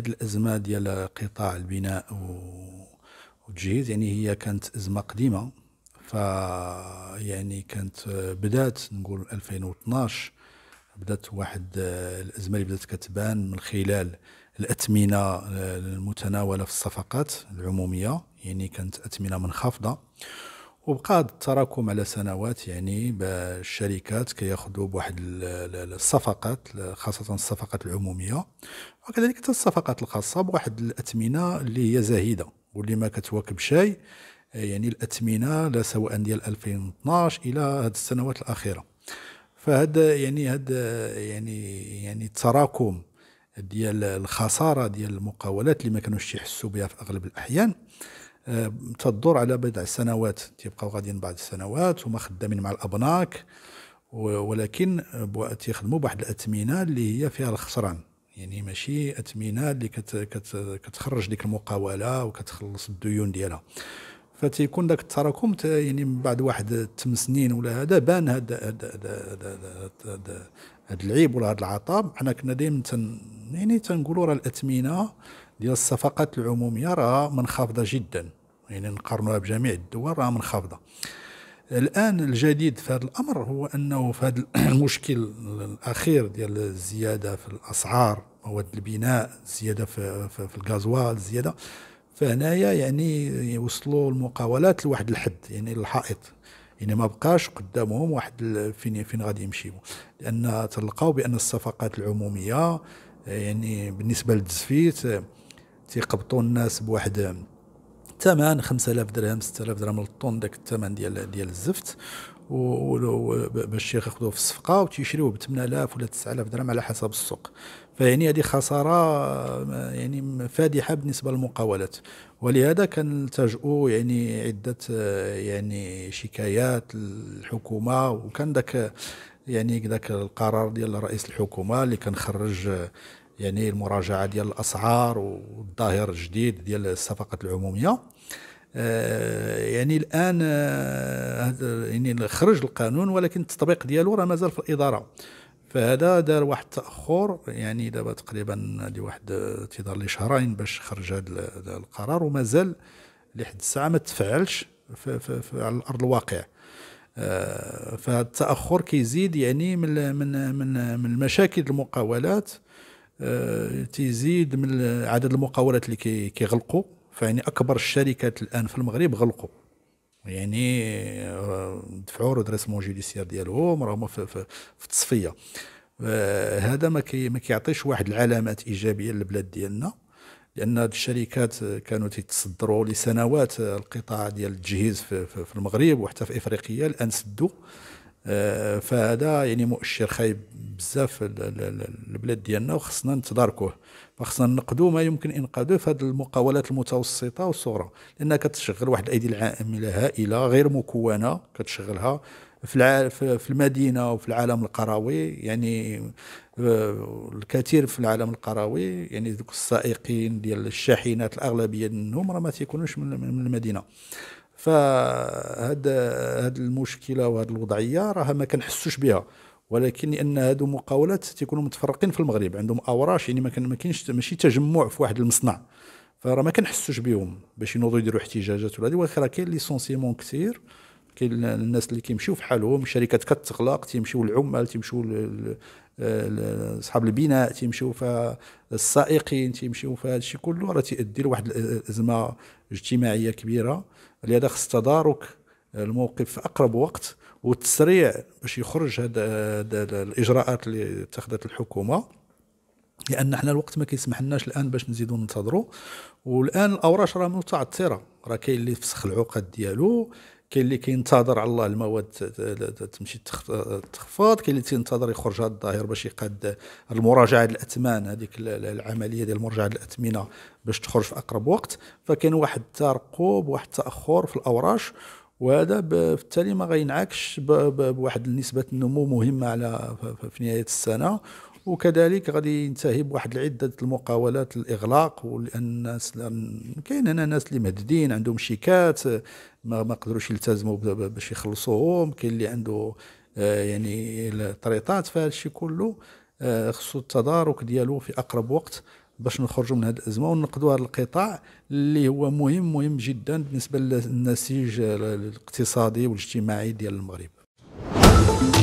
هذه الازمه ديال قطاع البناء و والتجهيز يعني هي كانت ازمه قديمه ف يعني كانت بدات نقول 2012 بدات واحد الازمه اللي بدات كتبان من خلال الاثمنه المتناوله في الصفقات العموميه يعني كانت اثمنه منخفضه وبقى التراكم على سنوات يعني الشركات كياخذوا بواحد الصفقات خاصه الصفقات العموميه وكذلك حتى الصفقات الخاصه بواحد الاثمنه اللي هي زاهده واللي ما كتواكب شيء يعني الاثمنه لا سواء ديال 2012 الى هاد السنوات الاخيره فهاد يعني هاد يعني يعني التراكم ديال الخساره ديال المقاولات اللي ما كانوش يحسوا بها في اغلب الاحيان آه، تدور على بضع سنوات تيبقاو غاديين بعض السنوات هما خدامين مع الابناك ولكن تيخدموا بواحد الاثمنه اللي هي فيها الخسران يعني ماشي اثمنه اللي كت كت كتخرج ديك المقاوله وكتخلص الديون ديالها فتيكون داك التراكم يعني من بعد واحد 8 سنين ولا هذا بان هذا هذا العيب ولا هذا العطاء حنا كنا دائما يعني تنقولوا راه الاثمنه ديال الصفقات العموميه راه منخفضه جدا يعني نقارنوها بجميع الدول راه منخفضه الان الجديد في هذا الامر هو انه في هذا المشكل الاخير ديال الزياده في الاسعار مواد البناء الزياده في, في, في الغازوال الزياده فهنايا يعني وصلوا المقاولات لواحد الحد يعني الحائط يعني ما بقاش قدامهم واحد فين فين غادي يمشيو لان تلقاو بان الصفقات العموميه يعني بالنسبه للتزفيت تيقبطوا الناس بواحد الثمن 5000 درهم 6000 درهم للطن داك الثمن ديال ديال الزفت باش ياخذوه في الصفقه وتيشريوه ب 8000 ولا 9000 درهم على حسب السوق فيعني هذه خساره يعني فادحه بالنسبه للمقاولات ولهذا كان التجؤوا يعني عده يعني شكايات للحكومه وكان ذاك يعني ذاك القرار ديال رئيس الحكومه اللي كان خرج يعني المراجعه ديال الاسعار والظاهر الجديد ديال الصفقه العموميه آه، يعني الان آه، يعني خرج القانون ولكن التطبيق ديالو راه مازال في الاداره فهذا دار واحد التاخر يعني دابا تقريبا هذه واحد تيدار لي شهرين باش خرج هذا القرار ومازال لحد الساعه ما تفعلش على الارض الواقع آه، فالتاخر كيزيد يعني من من من, من المشاكل المقاولات آه، تزيد من عدد المقاولات اللي كيغلقوا فيعني اكبر الشركات الان في المغرب غلقوا يعني آه، دفعوا رودريسمون جوديسيير ديالهم راهما في, في, في التصفيه آه، هذا ما كي ما كيعطيش واحد العلامات ايجابيه للبلاد ديالنا لان هاد الشركات كانوا تيتصدروا لسنوات القطاع ديال التجهيز في, في, في المغرب وحتى في افريقيا الان سدوا آه، فهذا يعني مؤشر خايب بزاف البلاد ديالنا وخصنا نتداركوه فخصنا ننقدو ما يمكن انقاذه في هذه المقاولات المتوسطه والصغرى لانها كتشغل واحد الايدي العامله هائله غير مكونه كتشغلها في في المدينه وفي العالم القروي يعني آه، الكثير في العالم القروي يعني ذوك السائقين ديال الشاحنات الاغلبيه منهم راه ما تيكونوش من المدينه فهاد هاد المشكله وهاد الوضعيه راها ما كنحسوش بها ولكن لان هادو مقاولات تيكونوا متفرقين في المغرب عندهم اوراش يعني ما كان ما كاينش ماشي تجمع في واحد المصنع فراه ما كنحسوش بهم باش ينوضوا يديروا احتجاجات ولا هادي ولكن راه كاين ليسونسيمون كثير كاين الناس اللي كيمشيو في حالهم الشركات كتغلق تيمشيو العمال تيمشيو اصحاب البناء تيمشيو فالسائقين تيمشيو فهذا الشيء كله راه تيؤدي لواحد الازمه اجتماعيه كبيره لهذا خص تدارك الموقف في اقرب وقت والتسريع باش يخرج هذا الاجراءات اللي اتخذت الحكومه لان حنا الوقت ما كيسمحلناش الان باش نزيدو ننتظروا والان الاوراش راه متعثره راه كاين اللي فسخ العقد ديالو كاين اللي كينتظر على الله المواد تمشي تخفض كاين اللي تينتظر يخرج هذا الظاهر باش يقاد المراجعه الاثمان هذيك العمليه ديال مراجعه الاثمنه باش تخرج في اقرب وقت فكاين واحد الترقب واحد التاخر في الاوراش وهذا بالتالي ما غينعكش بواحد نسبه النمو مهمه على في نهايه السنه وكذلك غادي ينتهي بواحد العده المقاولات الاغلاق ولان الناس كاين هنا ناس اللي مهددين عندهم شيكات ما ما قدروش يلتزموا باش يخلصوهم كاين اللي عنده آه، يعني طريطات فهذا الشيء كله آه، خصو التدارك ديالو في اقرب وقت باش نخرجوا من هذه الازمه ونقضوا هذا القطاع اللي هو مهم مهم جدا بالنسبه للنسيج الاقتصادي والاجتماعي ديال المغرب